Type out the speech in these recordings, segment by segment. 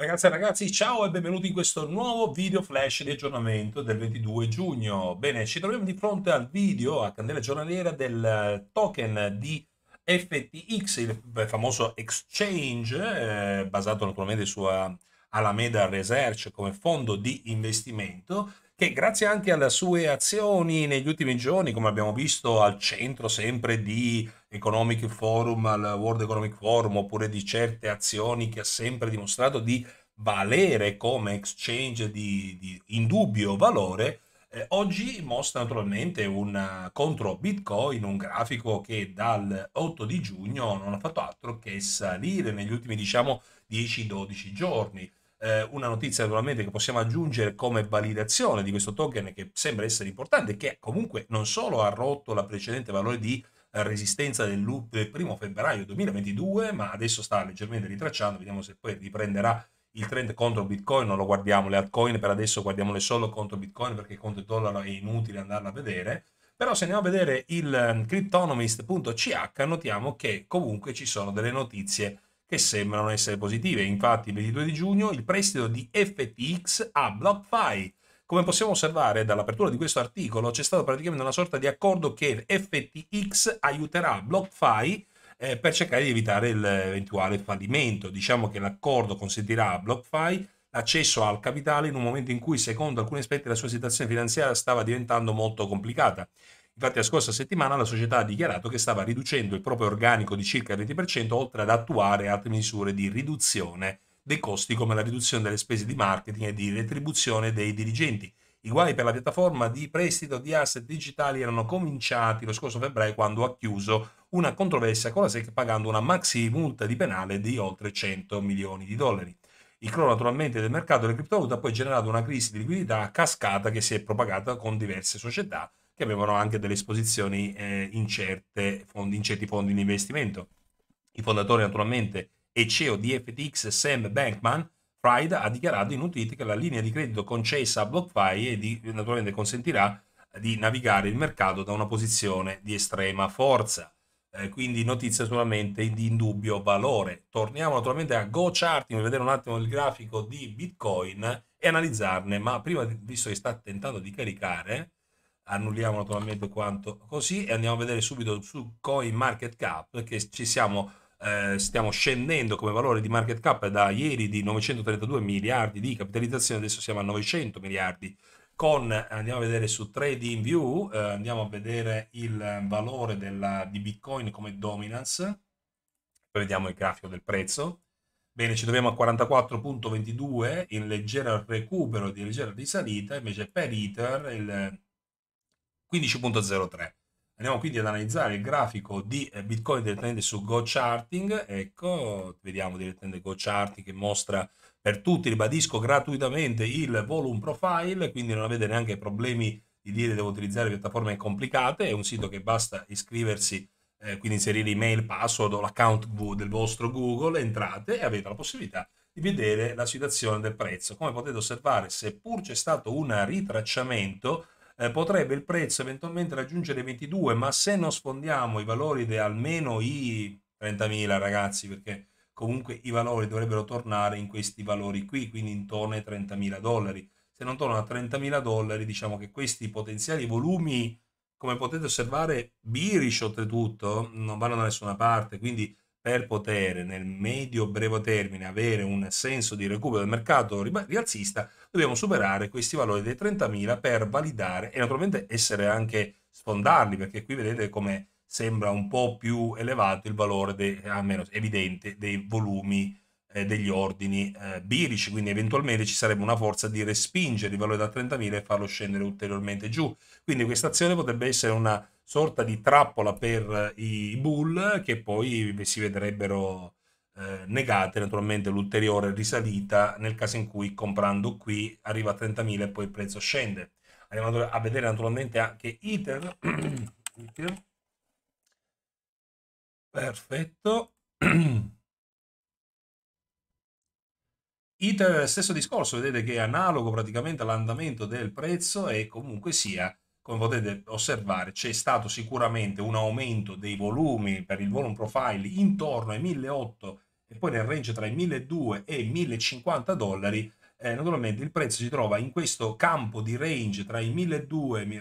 Ragazzi e ragazzi, ciao e benvenuti in questo nuovo video flash di aggiornamento del 22 giugno. Bene, ci troviamo di fronte al video a candela giornaliera del token di FTX, il famoso exchange eh, basato naturalmente su eh, Alameda Research come fondo di investimento che grazie anche alle sue azioni negli ultimi giorni, come abbiamo visto al centro sempre di Economic Forum, al World Economic Forum, oppure di certe azioni che ha sempre dimostrato di valere come exchange di, di indubbio valore, eh, oggi mostra naturalmente un contro Bitcoin, un grafico che dal 8 di giugno non ha fatto altro che salire negli ultimi diciamo 10-12 giorni eh, una notizia naturalmente che possiamo aggiungere come validazione di questo token che sembra essere importante, che comunque non solo ha rotto la precedente valore di eh, resistenza del loop del primo febbraio 2022, ma adesso sta leggermente ritracciando, vediamo se poi riprenderà il trend contro Bitcoin, non lo guardiamo, le altcoin per adesso guardiamole solo contro Bitcoin perché contro il dollaro è inutile andarla a vedere, però se andiamo a vedere il ehm, cryptonomist.ch notiamo che comunque ci sono delle notizie che sembrano essere positive. Infatti, il 22 di giugno il prestito di FTX a BlockFi. Come possiamo osservare dall'apertura di questo articolo, c'è stato praticamente una sorta di accordo che FTX aiuterà BlockFi eh, per cercare di evitare l'eventuale fallimento. Diciamo che l'accordo consentirà a BlockFi l'accesso al capitale in un momento in cui, secondo alcuni aspetti, la sua situazione finanziaria stava diventando molto complicata. Infatti la scorsa settimana la società ha dichiarato che stava riducendo il proprio organico di circa il 20%, oltre ad attuare altre misure di riduzione dei costi come la riduzione delle spese di marketing e di retribuzione dei dirigenti. I guai per la piattaforma di prestito di asset digitali erano cominciati lo scorso febbraio quando ha chiuso una controversia con la SEC pagando una maxi multa di penale di oltre 100 milioni di dollari. Il crollo naturalmente del mercato delle criptovalute ha poi generato una crisi di liquidità cascata che si è propagata con diverse società che avevano anche delle esposizioni eh, in, fondi, in certi fondi di investimento. I fondatori naturalmente e CEO di FTX Sam Bankman Fried ha dichiarato in un tweet che la linea di credito concessa a BlockFi e di, naturalmente consentirà di navigare il mercato da una posizione di estrema forza. Eh, quindi notizia solamente di indubbio valore. Torniamo naturalmente a GoCharting per vedere un attimo il grafico di Bitcoin e analizzarne, ma prima, visto che sta tentando di caricare, annulliamo naturalmente quanto così e andiamo a vedere subito su CoinMarketCap che ci siamo eh, stiamo scendendo come valore di market cap da ieri di 932 miliardi di capitalizzazione, adesso siamo a 900 miliardi. Con, andiamo a vedere su TradingView, eh, andiamo a vedere il valore della, di Bitcoin come dominance, poi vediamo il grafico del prezzo. Bene, ci troviamo a 44.22 in leggero recupero di leggera risalita, invece per Ether il 15.03. Andiamo quindi ad analizzare il grafico di eh, Bitcoin direttamente su GoCharting. Ecco, vediamo direttamente GoCharting che mostra per tutti, ribadisco gratuitamente, il volume profile, quindi non avete neanche problemi di dire devo utilizzare piattaforme complicate. È un sito che basta iscriversi, eh, quindi inserire email, password o l'account del vostro Google, entrate e avete la possibilità di vedere la situazione del prezzo. Come potete osservare, seppur c'è stato un ritracciamento, eh, potrebbe il prezzo eventualmente raggiungere 22, ma se non sfondiamo i valori di almeno i 30.000 ragazzi, perché comunque i valori dovrebbero tornare in questi valori qui, quindi intorno ai 30.000 dollari. Se non tornano a 30.000 dollari, diciamo che questi potenziali volumi, come potete osservare, birish oltretutto, non vanno da nessuna parte, quindi per poter nel medio-breve termine avere un senso di recupero del mercato rialzista, dobbiamo superare questi valori dei 30.000 per validare e naturalmente essere anche sfondarli, perché qui vedete come sembra un po' più elevato il valore, de, almeno evidente, dei volumi eh, degli ordini eh, birici, quindi eventualmente ci sarebbe una forza di respingere il valore da 30.000 e farlo scendere ulteriormente giù. Quindi questa azione potrebbe essere una sorta di trappola per eh, i Bull che poi si vedrebbero eh, negate naturalmente l'ulteriore risalita nel caso in cui comprando qui arriva a 30.000 e poi il prezzo scende. Andiamo a vedere naturalmente anche ITER. ITER. Perfetto. ITER stesso discorso, vedete che è analogo praticamente all'andamento del prezzo e comunque sia come potete osservare c'è stato sicuramente un aumento dei volumi per il volume profile intorno ai 1.800 e poi nel range tra i 1.200 e i 1.050 dollari, eh, naturalmente il prezzo si trova in questo campo di range tra i 1.200,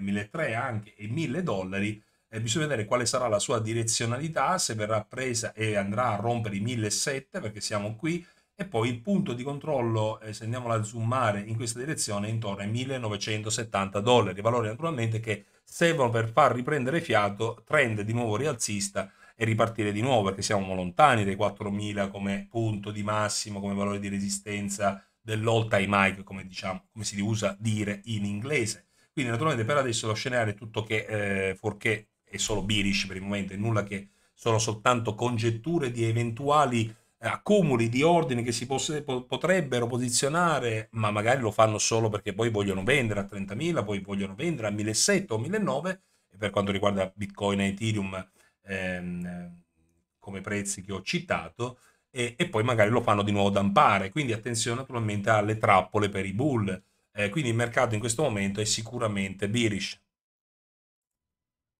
1.300 anche e i 1.000 dollari, eh, bisogna vedere quale sarà la sua direzionalità, se verrà presa e andrà a rompere i 1.700 perché siamo qui, e poi il punto di controllo, eh, se andiamo a zoomare in questa direzione, è intorno ai 1970 dollari, valori naturalmente che servono per far riprendere fiato, trend di nuovo rialzista e ripartire di nuovo, perché siamo lontani dai 4.000 come punto di massimo, come valore di resistenza dell'all time high, come, diciamo, come si usa dire in inglese. Quindi naturalmente per adesso lo scenario è tutto che, eh, fuorché è solo bearish per il momento, è nulla che sono soltanto congetture di eventuali accumuli di ordini che si poss- potrebbero posizionare, ma magari lo fanno solo perché poi vogliono vendere a 30.000, poi vogliono vendere a 1.700 o 1.900, e per quanto riguarda Bitcoin e Ethereum ehm, come prezzi che ho citato, e, e, poi magari lo fanno di nuovo dampare. Quindi attenzione naturalmente alle trappole per i bull. Eh, quindi il mercato in questo momento è sicuramente bearish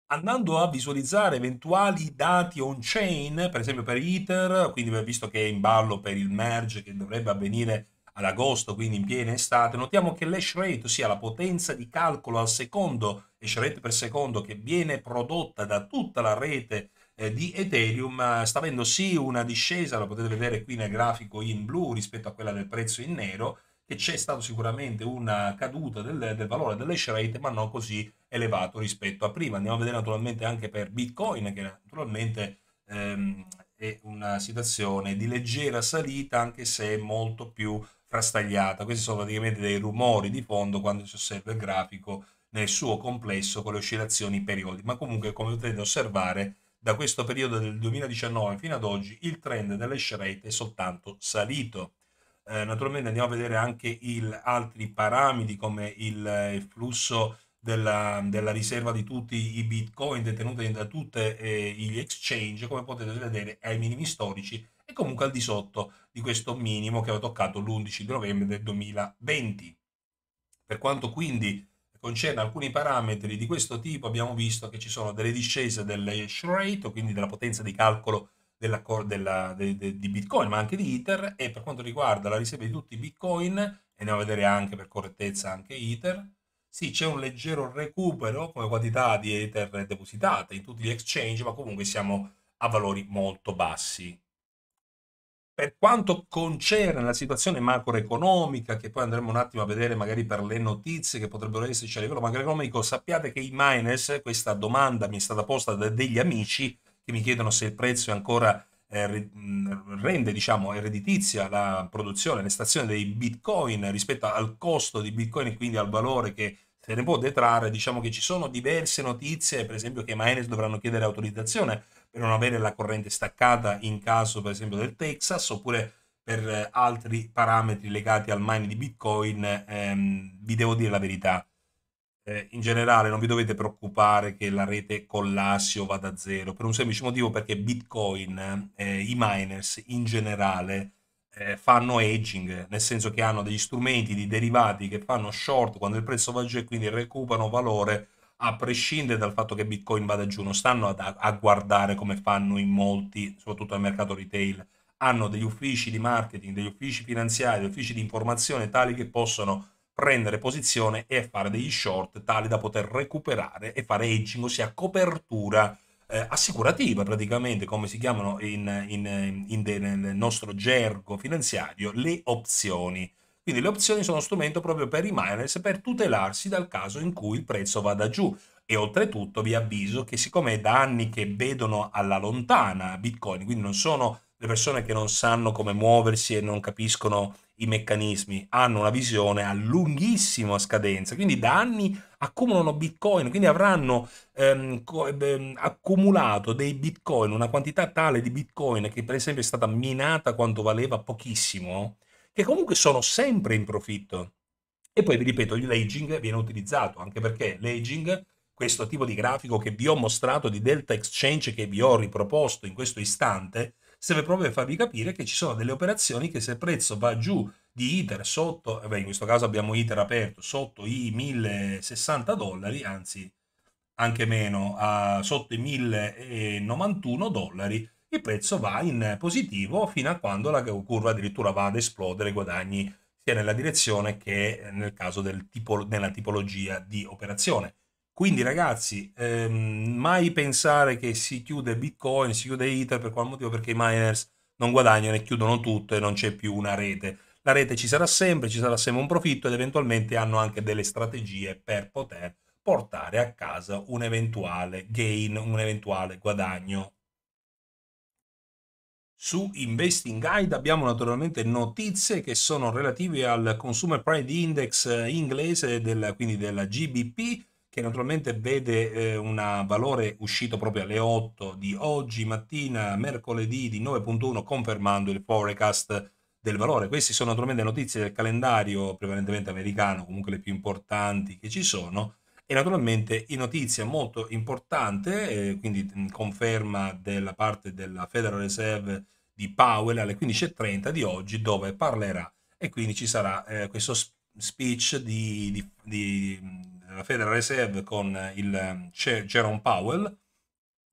andando a visualizzare eventuali dati on-chain, per esempio per Ether, quindi visto che è in ballo per il merge che dovrebbe avvenire ad agosto, quindi in piena estate, notiamo che l'hash rate, ossia la potenza di calcolo al secondo, hash rate per secondo, che viene prodotta da tutta la rete eh, di Ethereum, eh, sta avendo sì una discesa, lo potete vedere qui nel grafico in blu rispetto a quella del prezzo in nero, che c'è stata sicuramente una caduta del, del valore dell'hash rate, ma non così elevato rispetto a prima. Andiamo a vedere naturalmente anche per Bitcoin che naturalmente ehm, è una situazione di leggera salita anche se molto più frastagliata. Questi sono praticamente dei rumori di fondo quando si osserva il grafico nel suo complesso con le oscillazioni periodiche, ma comunque come potete osservare da questo periodo del 2019 fino ad oggi il trend delle rate è soltanto salito. Eh, naturalmente andiamo a vedere anche il, altri parametri come il, eh, il flusso della, della, riserva di tutti i bitcoin detenuti da tutti eh, gli exchange, come potete vedere ai minimi storici e comunque al di sotto di questo minimo che aveva toccato l'11 novembre del 2020. Per quanto quindi concerne alcuni parametri di questo tipo, abbiamo visto che ci sono delle discese dell'hash rate, quindi della potenza di calcolo della, della, de, de, di Bitcoin, ma anche di Ether, e per quanto riguarda la riserva di tutti i Bitcoin, e andiamo a vedere anche per correttezza anche Ether, sì, c'è un leggero recupero come quantità di Ether depositata in tutti gli exchange, ma comunque siamo a valori molto bassi. Per quanto concerne la situazione macroeconomica, che poi andremo un attimo a vedere magari per le notizie che potrebbero esserci a livello macroeconomico, sappiate che i miners, questa domanda mi è stata posta da degli amici che mi chiedono se il prezzo è ancora eh, rende diciamo ereditizia la produzione, l'estrazione dei bitcoin rispetto al costo di bitcoin e quindi al valore che se ne può detrarre, diciamo che ci sono diverse notizie, per esempio che i miners dovranno chiedere autorizzazione per non avere la corrente staccata in caso per esempio del Texas, oppure per eh, altri parametri legati al mining di Bitcoin, ehm, vi devo dire la verità, eh, in generale non vi dovete preoccupare che la rete collassi o vada a zero, per un semplice motivo perché Bitcoin, eh, i miners in generale, eh, fanno aging, nel senso che hanno degli strumenti di derivati che fanno short quando il prezzo va giù e quindi recuperano valore a prescindere dal fatto che Bitcoin vada giù, non stanno ad, a guardare come fanno in molti, soprattutto nel mercato retail, hanno degli uffici di marketing, degli uffici finanziari, degli uffici di informazione tali che possono prendere posizione e fare degli short tali da poter recuperare e fare aging, ossia copertura eh, assicurativa praticamente, come si chiamano in, in, in de, nel nostro gergo finanziario, le opzioni. Quindi le opzioni sono strumento proprio per i miners per tutelarsi dal caso in cui il prezzo vada giù. E oltretutto vi avviso che siccome è da anni che vedono alla lontana Bitcoin, quindi non sono le persone che non sanno come muoversi e non capiscono i meccanismi, hanno una visione a lunghissima scadenza, quindi da anni accumulano bitcoin, quindi avranno ehm, co- ehm, ehm accumulato dei bitcoin, una quantità tale di bitcoin che per esempio è stata minata quando valeva pochissimo, che comunque sono sempre in profitto. E poi vi ripeto, il l'aging viene utilizzato anche perché l'aging, questo tipo di grafico che vi ho mostrato di Delta Exchange che vi ho riproposto in questo istante, serve proprio per farvi capire che ci sono delle operazioni che se il prezzo va giù di ITER sotto, eh, beh, in questo caso abbiamo ITER aperto sotto i 1060 dollari, anzi anche meno, a, sotto i 1091 dollari, il prezzo va in positivo fino a quando la curva addirittura va ad esplodere, guadagni sia nella direzione che nel caso del tipo, nella tipologia di operazione. Quindi ragazzi, ehm, mai pensare che si chiude Bitcoin, si chiude Ether per qual motivo? Perché i miners non guadagnano e chiudono tutto e non c'è più una rete. La rete ci sarà sempre, ci sarà sempre un profitto ed eventualmente hanno anche delle strategie per poter portare a casa un eventuale gain, un eventuale guadagno. Su Investing Guide abbiamo naturalmente notizie che sono relative al Consumer Pride Index eh, inglese, del, quindi della GBP, che naturalmente vede eh, un valore uscito proprio alle 8 di oggi mattina, mercoledì di 9.1, confermando il forecast del valore. Queste sono naturalmente notizie del calendario prevalentemente americano, comunque le più importanti che ci sono. E naturalmente in notizia molto importante, eh, quindi mm, conferma della parte della Federal Reserve di Powell alle 15.30 di oggi, dove parlerà e quindi ci sarà eh, questo speech di, di, di la Federal Reserve con il ehm, Jerome Powell,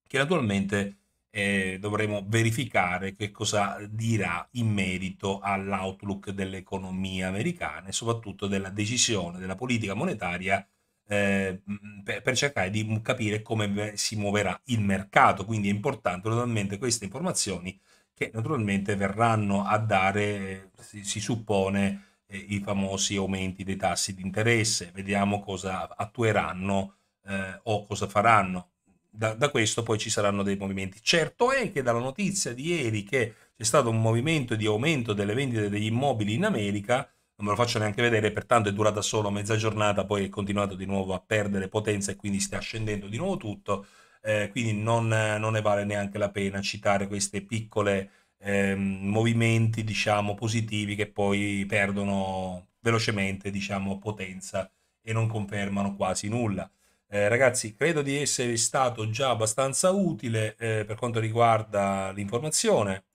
che naturalmente eh, dovremo verificare che cosa dirà in merito all'outlook dell'economia americana e soprattutto della decisione della politica monetaria eh, per, cercare di capire come si muoverà il mercato. Quindi è importante naturalmente queste informazioni che naturalmente verranno a dare, eh, si, si suppone, eh, i famosi aumenti dei tassi di interesse, vediamo cosa attueranno eh, o cosa faranno. Da, da, questo poi ci saranno dei movimenti. Certo è che dalla notizia di ieri che c'è stato un movimento di aumento delle vendite degli immobili in America, non ve lo faccio neanche vedere, pertanto è durata solo mezza giornata, poi è continuato di nuovo a perdere potenza e quindi sta scendendo di nuovo tutto, eh, quindi non, non, ne vale neanche la pena citare queste piccole ehm, movimenti diciamo positivi che poi perdono velocemente diciamo potenza e non confermano quasi nulla. Eh, ragazzi, credo di essere stato già abbastanza utile eh, per quanto riguarda l'informazione.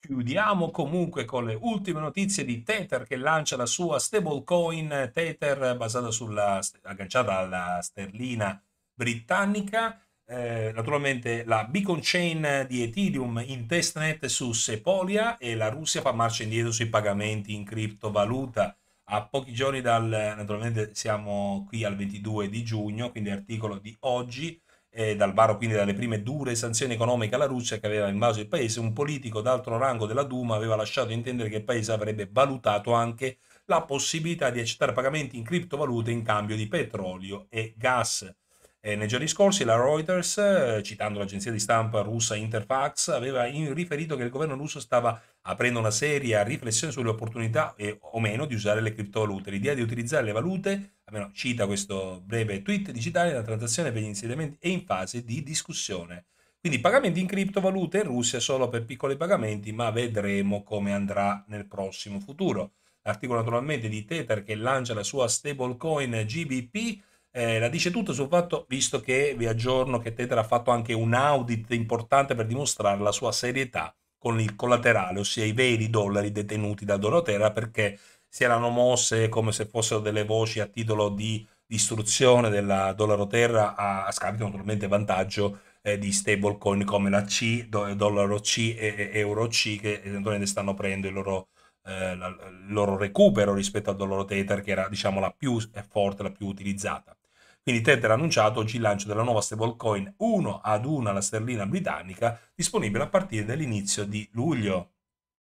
Chiudiamo comunque con le ultime notizie di Tether che lancia la sua stablecoin Tether basata sulla, agganciata alla sterlina britannica eh, naturalmente la beacon chain di Ethereum in testnet su Sepolia e la Russia fa marcia indietro sui pagamenti in criptovaluta. A pochi giorni dal, naturalmente siamo qui al 22 di giugno, quindi articolo di oggi, eh, dal varo quindi dalle prime dure sanzioni economiche alla Russia che aveva invaso il paese, un politico d'altro rango della Duma aveva lasciato intendere che il paese avrebbe valutato anche la possibilità di accettare pagamenti in criptovalute in cambio di petrolio e gas. Eh, nei giorni scorsi la Reuters, eh, citando l'agenzia di stampa russa Interfax, aveva riferito che il governo russo stava aprendo una seria riflessione sulle opportunità eh, o meno di usare le criptovalute. L'idea di utilizzare le valute, almeno cita questo breve tweet digitale, è una transazione per gli insediamenti è in fase di discussione. Quindi pagamenti in criptovalute in Russia solo per piccoli pagamenti, ma vedremo come andrà nel prossimo futuro. L'articolo naturalmente di Tether che lancia la sua stablecoin GBP eh, la dice tutto sul fatto, visto che vi aggiorno che Tether ha fatto anche un audit importante per dimostrare la sua serietà con il collaterale, ossia i veri dollari detenuti da Dorotera perché si erano mosse come se fossero delle voci a titolo di distruzione della dollaro terra a, a scapito naturalmente vantaggio eh, di stablecoin come la C, do, dollaro C e, e, euro C che eventualmente stanno prendendo il loro, eh, la, il loro recupero rispetto al dollaro tether che era diciamo la più forte, la più utilizzata. Quindi Tether ha annunciato oggi il lancio della nuova stablecoin 1 ad 1 alla sterlina britannica, disponibile a partire dall'inizio di luglio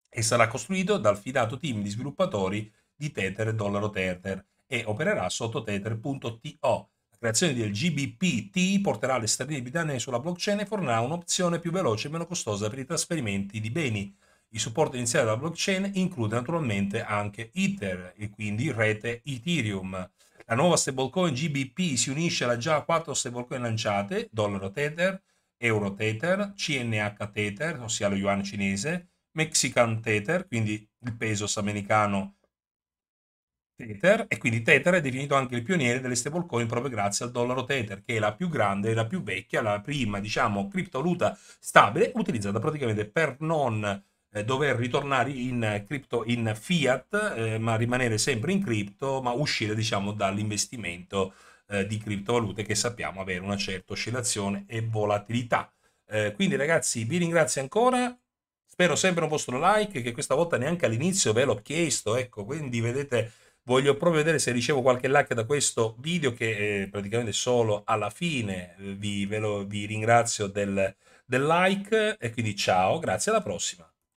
e sarà costruito dal fidato team di sviluppatori di Tether e Dollaro Tether e opererà sotto tether.to. La creazione del GBPT porterà le sterline britanniche sulla blockchain e fornirà un'opzione più veloce e meno costosa per i trasferimenti di beni. Il supporto iniziale della blockchain include naturalmente anche Ether e quindi rete Ethereum la nuova stablecoin GBP si unisce alla già 4 stablecoin lanciate, dollaro Tether, euro Tether, CNH Tether, ossia lo yuan cinese, Mexican Tether, quindi il pesos americano Tether, e quindi Tether è definito anche il pioniere delle stablecoin proprio grazie al dollaro Tether, che è la più grande, la più vecchia, la prima, diciamo, criptovaluta stabile utilizzata praticamente per non eh, dover ritornare in, cripto in fiat, eh, ma rimanere sempre in cripto, ma uscire diciamo dall'investimento eh, di criptovalute che sappiamo avere una certa oscillazione e volatilità. Eh, quindi ragazzi vi ringrazio ancora, spero sempre un vostro like che questa volta neanche all'inizio ve l'ho chiesto, ecco quindi vedete voglio proprio vedere se ricevo qualche like da questo video che eh, praticamente solo alla fine vi, lo, vi ringrazio del, del like e quindi ciao, grazie alla prossima.